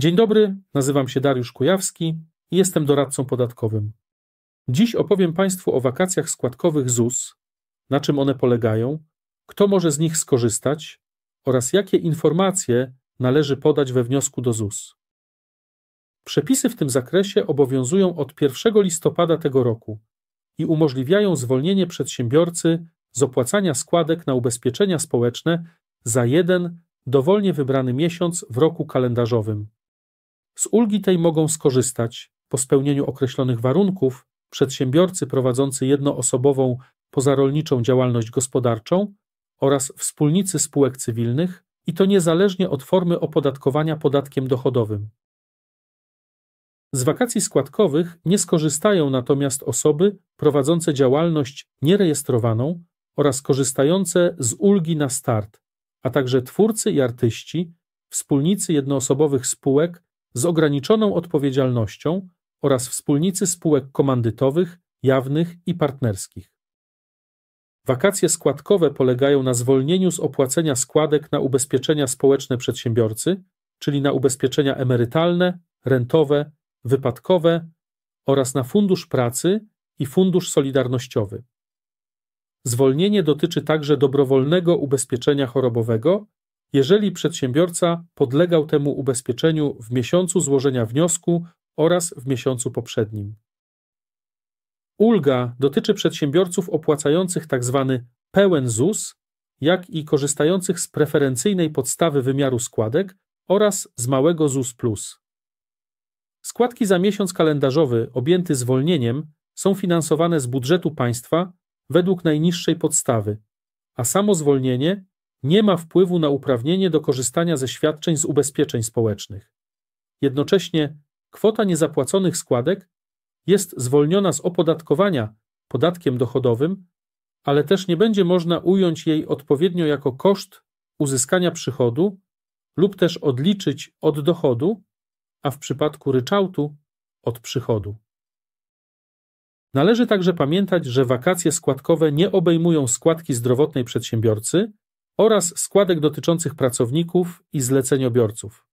Dzień dobry, nazywam się Dariusz Kujawski i jestem doradcą podatkowym. Dziś opowiem Państwu o wakacjach składkowych ZUS, na czym one polegają, kto może z nich skorzystać oraz jakie informacje należy podać we wniosku do ZUS. Przepisy w tym zakresie obowiązują od 1 listopada tego roku i umożliwiają zwolnienie przedsiębiorcy z opłacania składek na ubezpieczenia społeczne za jeden dowolnie wybrany miesiąc w roku kalendarzowym. Z ulgi tej mogą skorzystać, po spełnieniu określonych warunków, przedsiębiorcy prowadzący jednoosobową pozarolniczą działalność gospodarczą oraz wspólnicy spółek cywilnych i to niezależnie od formy opodatkowania podatkiem dochodowym. Z wakacji składkowych nie skorzystają natomiast osoby prowadzące działalność nierejestrowaną oraz korzystające z ulgi na start, a także twórcy i artyści, wspólnicy jednoosobowych spółek z ograniczoną odpowiedzialnością oraz wspólnicy spółek komandytowych, jawnych i partnerskich. Wakacje składkowe polegają na zwolnieniu z opłacenia składek na ubezpieczenia społeczne przedsiębiorcy, czyli na ubezpieczenia emerytalne, rentowe, wypadkowe oraz na Fundusz Pracy i Fundusz Solidarnościowy. Zwolnienie dotyczy także dobrowolnego ubezpieczenia chorobowego jeżeli przedsiębiorca podlegał temu ubezpieczeniu w miesiącu złożenia wniosku oraz w miesiącu poprzednim. Ulga dotyczy przedsiębiorców opłacających tzw. Tak pełen ZUS, jak i korzystających z preferencyjnej podstawy wymiaru składek oraz z małego ZUS. Plus. Składki za miesiąc kalendarzowy objęty zwolnieniem są finansowane z budżetu państwa według najniższej podstawy, a samo zwolnienie nie ma wpływu na uprawnienie do korzystania ze świadczeń z ubezpieczeń społecznych. Jednocześnie kwota niezapłaconych składek jest zwolniona z opodatkowania podatkiem dochodowym, ale też nie będzie można ująć jej odpowiednio jako koszt uzyskania przychodu lub też odliczyć od dochodu, a w przypadku ryczałtu od przychodu. Należy także pamiętać, że wakacje składkowe nie obejmują składki zdrowotnej przedsiębiorcy, oraz składek dotyczących pracowników i zleceniobiorców.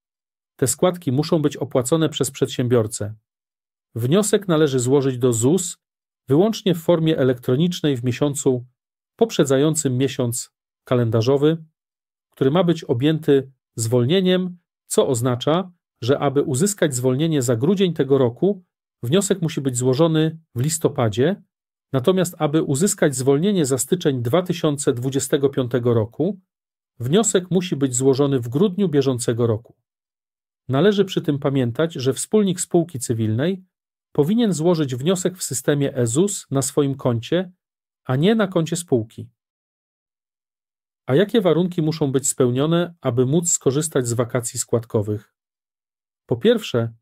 Te składki muszą być opłacone przez przedsiębiorcę. Wniosek należy złożyć do ZUS wyłącznie w formie elektronicznej w miesiącu poprzedzającym miesiąc kalendarzowy, który ma być objęty zwolnieniem, co oznacza, że aby uzyskać zwolnienie za grudzień tego roku, wniosek musi być złożony w listopadzie Natomiast, aby uzyskać zwolnienie za styczeń 2025 roku, wniosek musi być złożony w grudniu bieżącego roku. Należy przy tym pamiętać, że wspólnik spółki cywilnej powinien złożyć wniosek w systemie EZUS na swoim koncie, a nie na koncie spółki. A jakie warunki muszą być spełnione, aby móc skorzystać z wakacji składkowych? Po pierwsze,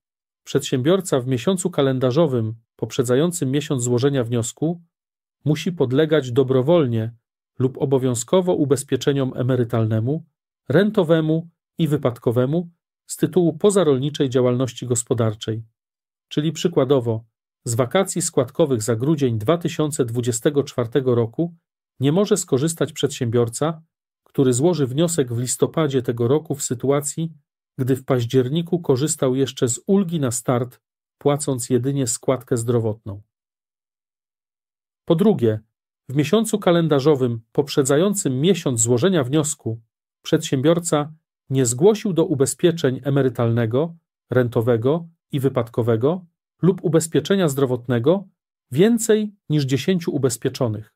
Przedsiębiorca w miesiącu kalendarzowym poprzedzającym miesiąc złożenia wniosku musi podlegać dobrowolnie lub obowiązkowo ubezpieczeniom emerytalnemu, rentowemu i wypadkowemu z tytułu pozarolniczej działalności gospodarczej, czyli przykładowo z wakacji składkowych za grudzień 2024 roku nie może skorzystać przedsiębiorca, który złoży wniosek w listopadzie tego roku w sytuacji, gdy w październiku korzystał jeszcze z ulgi na start, płacąc jedynie składkę zdrowotną. Po drugie, w miesiącu kalendarzowym poprzedzającym miesiąc złożenia wniosku, przedsiębiorca nie zgłosił do ubezpieczeń emerytalnego, rentowego i wypadkowego lub ubezpieczenia zdrowotnego więcej niż 10 ubezpieczonych,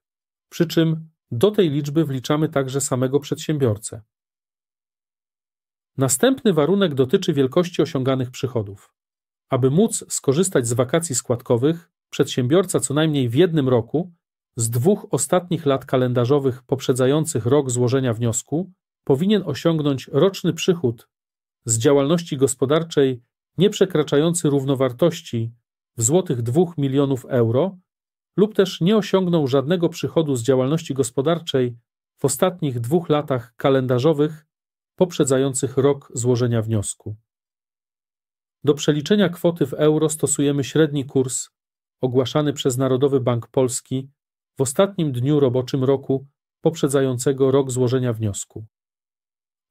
przy czym do tej liczby wliczamy także samego przedsiębiorcę. Następny warunek dotyczy wielkości osiąganych przychodów. Aby móc skorzystać z wakacji składkowych, przedsiębiorca co najmniej w jednym roku z dwóch ostatnich lat kalendarzowych poprzedzających rok złożenia wniosku powinien osiągnąć roczny przychód z działalności gospodarczej nieprzekraczający równowartości w złotych 2 milionów euro lub też nie osiągnął żadnego przychodu z działalności gospodarczej w ostatnich dwóch latach kalendarzowych poprzedzających rok złożenia wniosku. Do przeliczenia kwoty w euro stosujemy średni kurs ogłaszany przez Narodowy Bank Polski w ostatnim dniu roboczym roku poprzedzającego rok złożenia wniosku.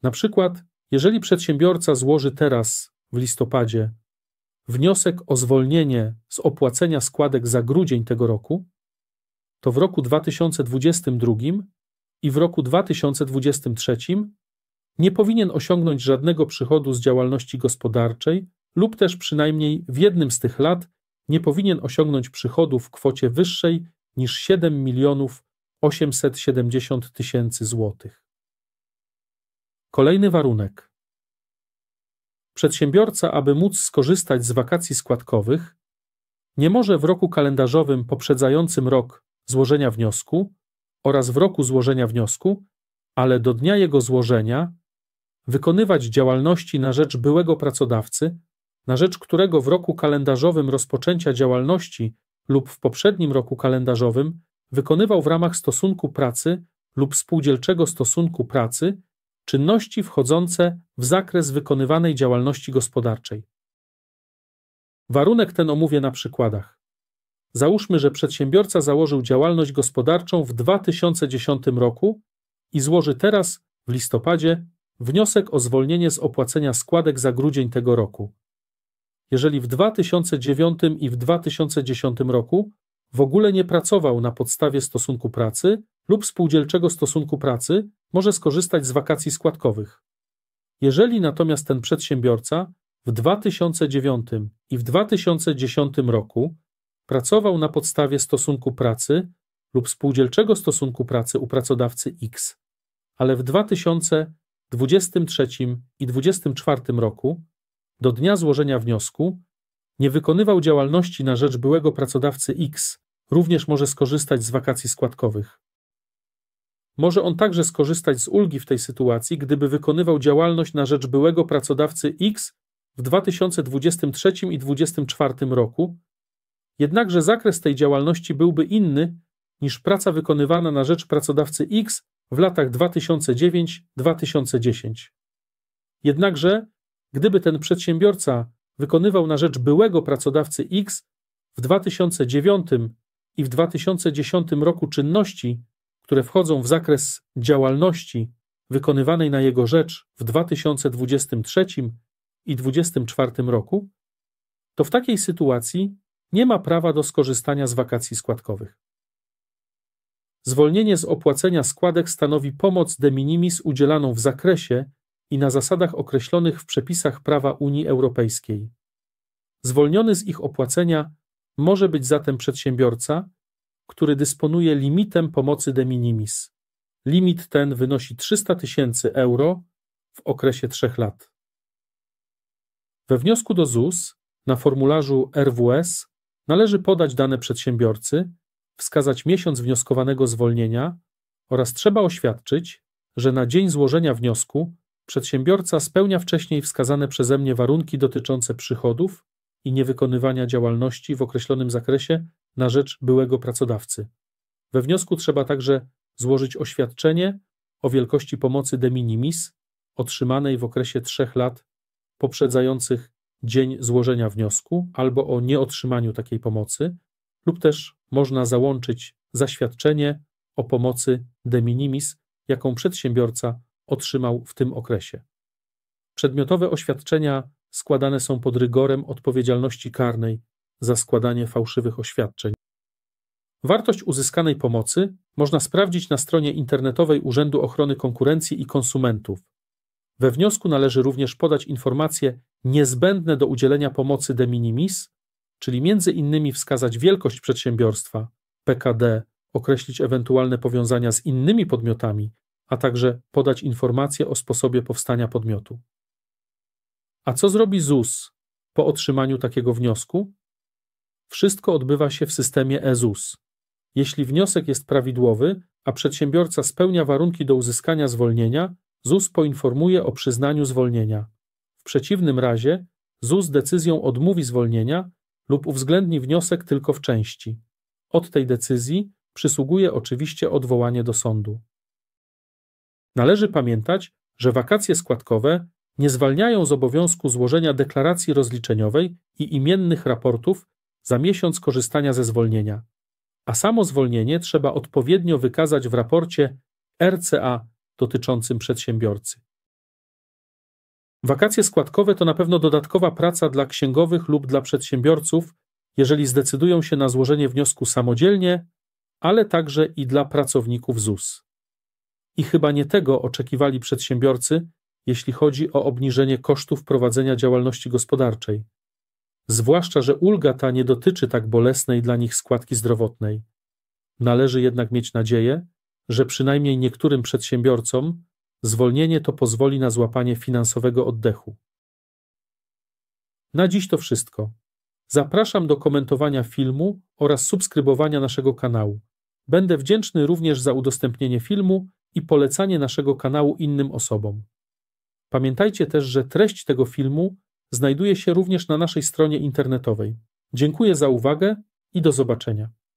Na przykład, jeżeli przedsiębiorca złoży teraz, w listopadzie, wniosek o zwolnienie z opłacenia składek za grudzień tego roku, to w roku 2022 i w roku 2023 nie powinien osiągnąć żadnego przychodu z działalności gospodarczej lub też przynajmniej w jednym z tych lat nie powinien osiągnąć przychodu w kwocie wyższej niż 7 milionów 870 tysięcy złotych. Kolejny warunek. Przedsiębiorca, aby móc skorzystać z wakacji składkowych, nie może w roku kalendarzowym poprzedzającym rok złożenia wniosku oraz w roku złożenia wniosku, ale do dnia jego złożenia wykonywać działalności na rzecz byłego pracodawcy, na rzecz którego w roku kalendarzowym rozpoczęcia działalności lub w poprzednim roku kalendarzowym wykonywał w ramach stosunku pracy lub spółdzielczego stosunku pracy czynności wchodzące w zakres wykonywanej działalności gospodarczej. Warunek ten omówię na przykładach. Załóżmy, że przedsiębiorca założył działalność gospodarczą w 2010 roku i złoży teraz, w listopadzie wniosek o zwolnienie z opłacenia składek za grudzień tego roku. Jeżeli w 2009 i w 2010 roku w ogóle nie pracował na podstawie stosunku pracy lub spółdzielczego stosunku pracy, może skorzystać z wakacji składkowych. Jeżeli natomiast ten przedsiębiorca w 2009 i w 2010 roku pracował na podstawie stosunku pracy lub spółdzielczego stosunku pracy u pracodawcy X, ale w 2000 23 i 24 roku do dnia złożenia wniosku nie wykonywał działalności na rzecz byłego pracodawcy X, również może skorzystać z wakacji składkowych. Może on także skorzystać z ulgi w tej sytuacji, gdyby wykonywał działalność na rzecz byłego pracodawcy X w 2023 i 2024 roku, jednakże zakres tej działalności byłby inny niż praca wykonywana na rzecz pracodawcy X w latach 2009-2010. Jednakże, gdyby ten przedsiębiorca wykonywał na rzecz byłego pracodawcy X w 2009 i w 2010 roku czynności, które wchodzą w zakres działalności wykonywanej na jego rzecz w 2023 i 2024 roku, to w takiej sytuacji nie ma prawa do skorzystania z wakacji składkowych. Zwolnienie z opłacenia składek stanowi pomoc de minimis udzielaną w zakresie i na zasadach określonych w przepisach prawa Unii Europejskiej. Zwolniony z ich opłacenia może być zatem przedsiębiorca, który dysponuje limitem pomocy de minimis. Limit ten wynosi 300 tysięcy euro w okresie 3 lat. We wniosku do ZUS na formularzu RWS należy podać dane przedsiębiorcy, wskazać miesiąc wnioskowanego zwolnienia oraz trzeba oświadczyć, że na dzień złożenia wniosku przedsiębiorca spełnia wcześniej wskazane przeze mnie warunki dotyczące przychodów i niewykonywania działalności w określonym zakresie na rzecz byłego pracodawcy. We wniosku trzeba także złożyć oświadczenie o wielkości pomocy de minimis otrzymanej w okresie trzech lat poprzedzających dzień złożenia wniosku albo o nieotrzymaniu takiej pomocy lub też można załączyć zaświadczenie o pomocy de minimis, jaką przedsiębiorca otrzymał w tym okresie. Przedmiotowe oświadczenia składane są pod rygorem odpowiedzialności karnej za składanie fałszywych oświadczeń. Wartość uzyskanej pomocy można sprawdzić na stronie internetowej Urzędu Ochrony Konkurencji i Konsumentów. We wniosku należy również podać informacje niezbędne do udzielenia pomocy de minimis czyli między innymi wskazać wielkość przedsiębiorstwa PKD, określić ewentualne powiązania z innymi podmiotami, a także podać informacje o sposobie powstania podmiotu. A co zrobi ZUS po otrzymaniu takiego wniosku? Wszystko odbywa się w systemie EZUS. Jeśli wniosek jest prawidłowy, a przedsiębiorca spełnia warunki do uzyskania zwolnienia, ZUS poinformuje o przyznaniu zwolnienia. W przeciwnym razie ZUS decyzją odmówi zwolnienia lub uwzględni wniosek tylko w części. Od tej decyzji przysługuje oczywiście odwołanie do sądu. Należy pamiętać, że wakacje składkowe nie zwalniają z obowiązku złożenia deklaracji rozliczeniowej i imiennych raportów za miesiąc korzystania ze zwolnienia, a samo zwolnienie trzeba odpowiednio wykazać w raporcie RCA dotyczącym przedsiębiorcy. Wakacje składkowe to na pewno dodatkowa praca dla księgowych lub dla przedsiębiorców, jeżeli zdecydują się na złożenie wniosku samodzielnie, ale także i dla pracowników ZUS. I chyba nie tego oczekiwali przedsiębiorcy, jeśli chodzi o obniżenie kosztów prowadzenia działalności gospodarczej. Zwłaszcza, że ulga ta nie dotyczy tak bolesnej dla nich składki zdrowotnej. Należy jednak mieć nadzieję, że przynajmniej niektórym przedsiębiorcom Zwolnienie to pozwoli na złapanie finansowego oddechu. Na dziś to wszystko. Zapraszam do komentowania filmu oraz subskrybowania naszego kanału. Będę wdzięczny również za udostępnienie filmu i polecanie naszego kanału innym osobom. Pamiętajcie też, że treść tego filmu znajduje się również na naszej stronie internetowej. Dziękuję za uwagę i do zobaczenia.